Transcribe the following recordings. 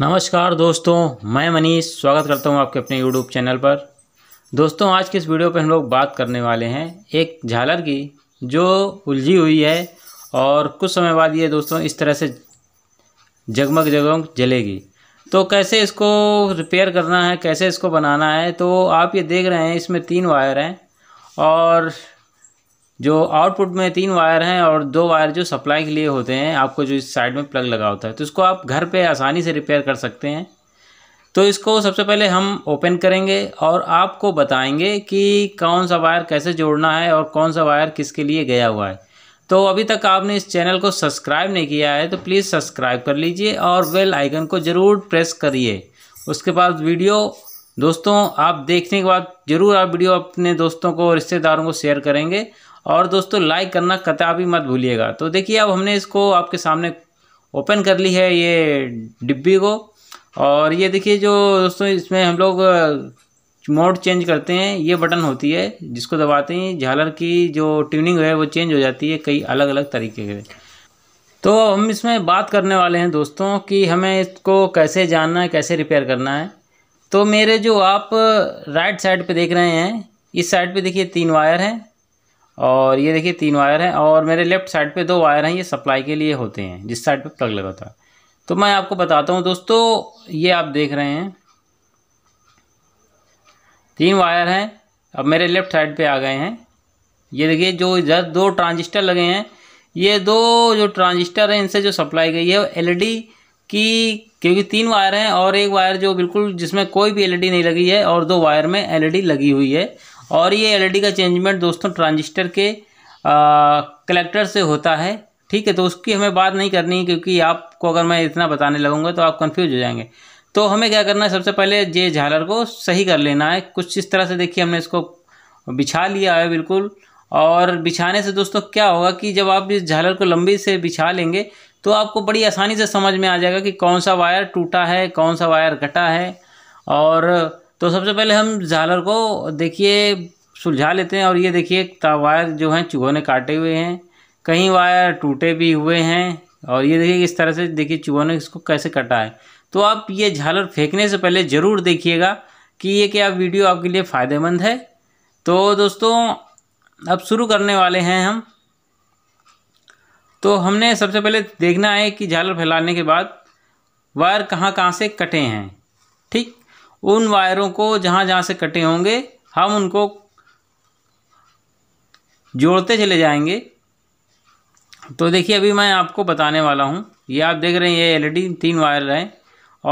नमस्कार दोस्तों मैं मनीष स्वागत करता हूं आपके अपने यूट्यूब चैनल पर दोस्तों आज के इस वीडियो पर हम लोग बात करने वाले हैं एक झालर की जो उलझी हुई है और कुछ समय बाद ये दोस्तों इस तरह से जगमग जगमग जलेगी तो कैसे इसको रिपेयर करना है कैसे इसको बनाना है तो आप ये देख रहे हैं इसमें तीन वायर हैं और जो आउटपुट में तीन वायर हैं और दो वायर जो सप्लाई के लिए होते हैं आपको जो इस साइड में प्लग लगा होता है तो इसको आप घर पे आसानी से रिपेयर कर सकते हैं तो इसको सबसे पहले हम ओपन करेंगे और आपको बताएंगे कि कौन सा वायर कैसे जोड़ना है और कौन सा वायर किसके लिए गया हुआ है तो अभी तक आपने इस चैनल को सब्सक्राइब नहीं किया है तो प्लीज़ सब्सक्राइब कर लीजिए और बेल आइकन को ज़रूर प्रेस करिए उसके बाद वीडियो दोस्तों आप देखने के बाद ज़रूर आप वीडियो अपने दोस्तों को रिश्तेदारों को शेयर करेंगे और दोस्तों लाइक करना कता भी मत भूलिएगा तो देखिए अब हमने इसको आपके सामने ओपन कर ली है ये डिब्बी को और ये देखिए जो दोस्तों इसमें हम लोग मोड चेंज करते हैं ये बटन होती है जिसको दबाते हैं झालर की जो ट्यूनिंग है वो चेंज हो जाती है कई अलग अलग तरीके के तो हम इसमें बात करने वाले हैं दोस्तों कि हमें इसको कैसे जानना है कैसे रिपेयर करना है तो मेरे जो आप राइट साइड पे देख रहे हैं इस साइड पे देखिए तीन वायर हैं और ये देखिए तीन वायर हैं और मेरे लेफ्ट साइड पे दो वायर हैं ये सप्लाई के लिए होते हैं जिस साइड पे प्लग लगा था तो मैं आपको बताता हूँ दोस्तों ये आप देख रहे हैं तीन वायर हैं अब मेरे लेफ्ट साइड पे आ गए हैं ये देखिए जो इधर दो ट्रांजिस्टर लगे हैं ये दो जो ट्रांजिस्टर हैं इनसे जो सप्लाई गई है एलईडी की क्योंकि तीन वायर हैं और एक वायर जो बिल्कुल जिसमें कोई भी एल नहीं लगी है और दो वायर में एल लगी हुई है और ये एलईडी का चेंजमेंट दोस्तों ट्रांजिस्टर के कलेक्टर से होता है ठीक है तो उसकी हमें बात नहीं करनी है क्योंकि आपको अगर मैं इतना बताने लगूंगा तो आप कंफ्यूज हो जाएंगे तो हमें क्या करना है सबसे पहले जे झालर को सही कर लेना है कुछ इस तरह से देखिए हमने इसको बिछा लिया है बिल्कुल और बिछाने से दोस्तों क्या होगा कि जब आप इस झालर को लंबी से बिछा लेंगे तो आपको बड़ी आसानी से समझ में आ जाएगा कि कौन सा वायर टूटा है कौन सा वायर कटा है और तो सबसे पहले हम झालर को देखिए सुलझा लेते हैं और ये देखिए वायर जो हैं चूहों ने काटे हुए हैं कहीं वायर टूटे भी हुए हैं और ये देखिए इस तरह से देखिए चूहों ने इसको कैसे कटा है तो आप ये झालर फेंकने से पहले ज़रूर देखिएगा कि ये क्या वीडियो आपके लिए फ़ायदेमंद है तो दोस्तों अब शुरू करने वाले हैं हम तो हमने सबसे पहले देखना है कि झालर फैलाने के बाद वायर कहाँ कहाँ से कटे हैं ठीक उन वायरों को जहाँ जहाँ से कटे होंगे हम उनको जोड़ते चले जाएंगे तो देखिए अभी मैं आपको बताने वाला हूँ ये आप देख रहे हैं ये एलईडी e तीन वायर रहे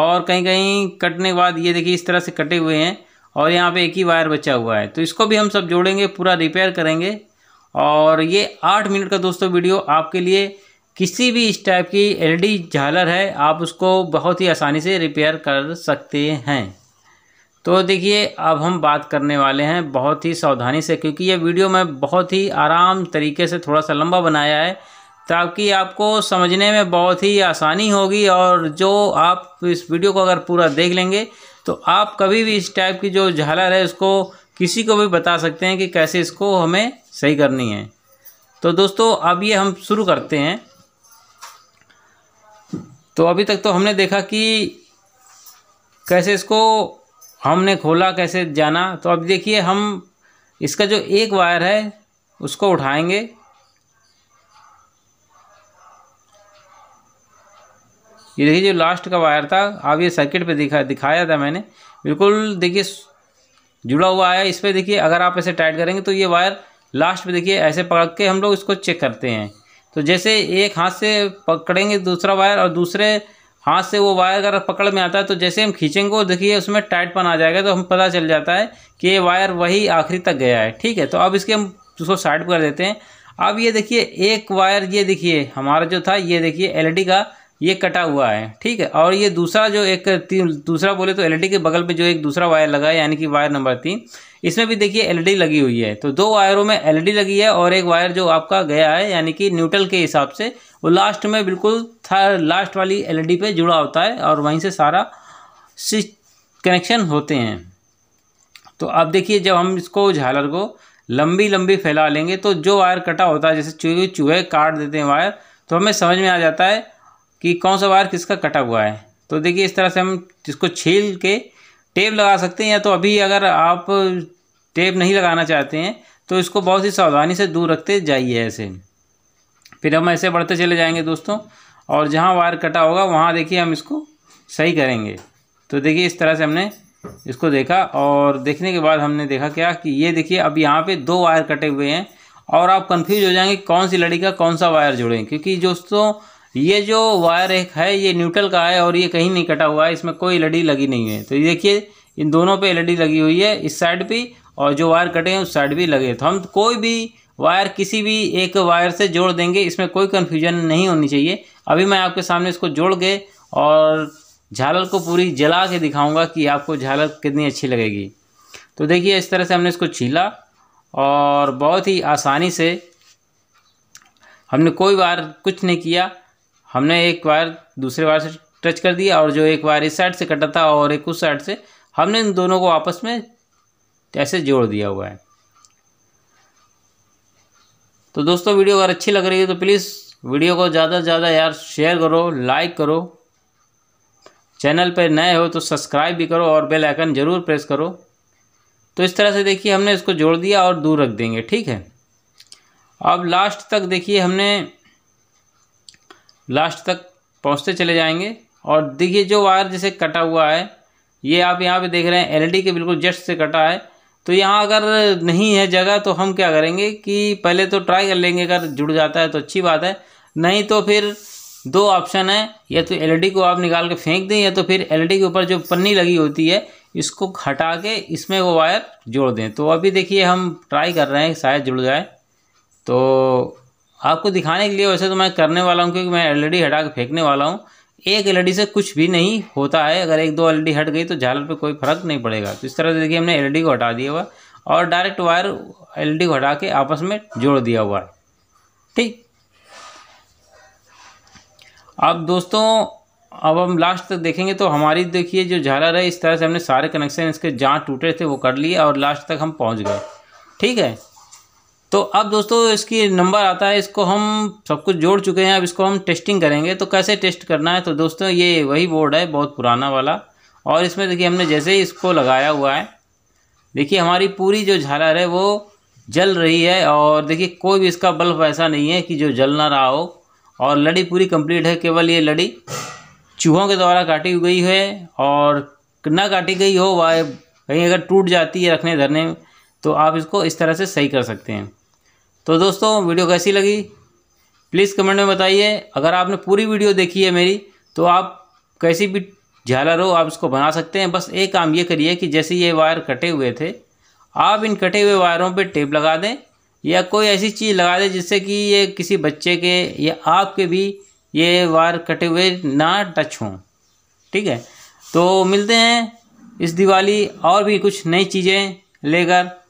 और कहीं कहीं कटने के बाद ये देखिए इस तरह से कटे हुए हैं और यहाँ पे एक ही वायर बचा हुआ है तो इसको भी हम सब जोड़ेंगे पूरा रिपेयर करेंगे और ये आठ मिनट का दोस्तों वीडियो आपके लिए किसी भी इस टाइप की एल e झालर है आप उसको बहुत ही आसानी से रिपेयर कर सकते हैं तो देखिए अब हम बात करने वाले हैं बहुत ही सावधानी से क्योंकि ये वीडियो मैं बहुत ही आराम तरीके से थोड़ा सा लंबा बनाया है ताकि आपको समझने में बहुत ही आसानी होगी और जो आप इस वीडियो को अगर पूरा देख लेंगे तो आप कभी भी इस टाइप की जो झालर है उसको किसी को भी बता सकते हैं कि कैसे इसको हमें सही करनी है तो दोस्तों अब ये हम शुरू करते हैं तो अभी तक तो हमने देखा कि कैसे इसको हमने खोला कैसे जाना तो अब देखिए हम इसका जो एक वायर है उसको उठाएंगे ये देखिए जो लास्ट का वायर था अब ये सर्किट पे दिखा दिखाया था मैंने बिल्कुल देखिए जुड़ा हुआ है इस पर देखिए अगर आप ऐसे टाइट करेंगे तो ये वायर लास्ट पे देखिए ऐसे पकड़ के हम लोग इसको चेक करते हैं तो जैसे एक हाथ से पकड़ेंगे दूसरा वायर और दूसरे हाथ से वो वायर अगर पकड़ में आता है तो जैसे हम खींचेंगे और देखिए उसमें टाइटपन आ जाएगा तो हम पता चल जाता है कि ये वायर वही आखिरी तक गया है ठीक है तो अब इसके हम उसको साइड कर देते हैं अब ये देखिए एक वायर ये देखिए हमारा जो था ये देखिए एलईडी e का ये कटा हुआ है ठीक है और ये दूसरा जो एक दूसरा बोले तो एलईडी e के बगल में जो एक दूसरा वायर लगा है यानी कि वायर नंबर तीन इसमें भी देखिए एलईडी e लगी हुई है तो दो वायरों में एलईडी लगी है और एक वायर जो आपका गया है यानी कि न्यूट्रल के हिसाब से वो लास्ट में बिल्कुल लास्ट वाली एलईडी पे जुड़ा होता है और वहीं से सारा कनेक्शन होते हैं तो अब देखिए जब हम इसको झालर को लंबी लंबी फैला लेंगे तो जो वायर कटा होता है जैसे चूहे चूहे काट देते हैं वायर तो हमें समझ में आ जाता है कि कौन सा वायर किसका कटा हुआ है तो देखिए इस तरह से हम इसको छील के टेप लगा सकते हैं या तो अभी अगर आप टेप नहीं लगाना चाहते हैं तो इसको बहुत ही सावधानी से दूर रखते जाइए ऐसे फिर हम ऐसे बढ़ते चले जाएंगे दोस्तों और जहाँ वायर कटा होगा वहाँ देखिए हम इसको सही करेंगे तो देखिए इस तरह से हमने इसको देखा और देखने के बाद हमने देखा क्या कि ये देखिए अब यहाँ पे दो वायर कटे हुए हैं और आप कंफ्यूज हो जाएंगे कौन सी लड़ी का कौन सा वायर जोड़ें क्योंकि दोस्तों ये जो वायर एक है ये न्यूट्रल का है और ये कहीं नहीं कटा हुआ है इसमें कोई लड़ी लगी नहीं है तो ये देखिए इन दोनों पे एल लगी हुई है इस साइड भी और जो वायर कटे हैं उस साइड भी लगे तो हम कोई भी वायर किसी भी एक वायर से जोड़ देंगे इसमें कोई कन्फ्यूजन नहीं होनी चाहिए अभी मैं आपके सामने इसको जोड़ के और झालर को पूरी जला के दिखाऊंगा कि आपको झालर कितनी अच्छी लगेगी तो देखिए इस तरह से हमने इसको छीला और बहुत ही आसानी से हमने कोई वायर कुछ नहीं किया हमने एक वायर दूसरे वायर से टच कर दिया और जो एक वायर इस साइड से कटा था और एक उस साइड से हमने इन दोनों को आपस में ऐसे जोड़ दिया हुआ है तो दोस्तों वीडियो अगर अच्छी लग रही है तो प्लीज़ वीडियो को ज़्यादा से ज़्यादा यार शेयर करो लाइक करो चैनल पर नए हो तो सब्सक्राइब भी करो और बेल आइकन ज़रूर प्रेस करो तो इस तरह से देखिए हमने इसको जोड़ दिया और दूर रख देंगे ठीक है अब लास्ट तक देखिए हमने लास्ट तक पहुँचते चले जाएंगे और देखिए जो वायर जैसे कटा हुआ है ये आप यहाँ पे देख रहे हैं एलईडी के बिल्कुल जस्ट से कटा है तो यहाँ अगर नहीं है जगह तो हम क्या करेंगे कि पहले तो ट्राई कर लेंगे अगर जुड़ जाता है तो अच्छी बात है नहीं तो फिर दो ऑप्शन है या तो एलईडी को आप निकाल के फेंक दें या तो फिर एलईडी के ऊपर जो पन्नी लगी होती है इसको हटा के इसमें वो वायर जोड़ दें तो अभी देखिए हम ट्राई कर रहे हैं शायद जुड़ जाए तो आपको दिखाने के लिए वैसे तो मैं करने वाला हूँ क्योंकि मैं एल हटा के फेंकने वाला हूँ एक एल e से कुछ भी नहीं होता है अगर एक दो एल e हट गई तो झालर पे कोई फर्क नहीं पड़ेगा तो इस तरह से देखिए हमने एल e को हटा दिया हुआ और डायरेक्ट वायर एल को हटा के आपस में जोड़ दिया हुआ है ठीक अब दोस्तों अब हम लास्ट तक देखेंगे तो हमारी देखिए जो झालर है इस तरह से हमने सारे कनेक्शन इसके जहाँ टूटे थे वो कर लिए और लास्ट तक हम पहुँच गए ठीक है तो अब दोस्तों इसकी नंबर आता है इसको हम सब कुछ जोड़ चुके हैं अब इसको हम टेस्टिंग करेंगे तो कैसे टेस्ट करना है तो दोस्तों ये वही बोर्ड है बहुत पुराना वाला और इसमें देखिए हमने जैसे ही इसको लगाया हुआ है देखिए हमारी पूरी जो झालर है वो जल रही है और देखिए कोई भी इसका बल्ब ऐसा नहीं है कि जो जल ना रहा हो और लड़ी पूरी कंप्लीट है केवल ये लड़ी चूहों के द्वारा काटी गई है और ना काटी गई हो वह कहीं अगर टूट जाती है रखने धरने तो आप इसको इस तरह से सही कर सकते हैं तो दोस्तों वीडियो कैसी लगी प्लीज़ कमेंट में बताइए अगर आपने पूरी वीडियो देखी है मेरी तो आप कैसी भी झालर हो आप इसको बना सकते हैं बस एक काम ये करिए कि जैसे ये वायर कटे हुए थे आप इन कटे हुए वायरों पे टेप लगा दें या कोई ऐसी चीज़ लगा दें जिससे कि ये किसी बच्चे के या आपके भी ये वायर कटे हुए ना टच हों ठीक है तो मिलते हैं इस दिवाली और भी कुछ नई चीज़ें लेकर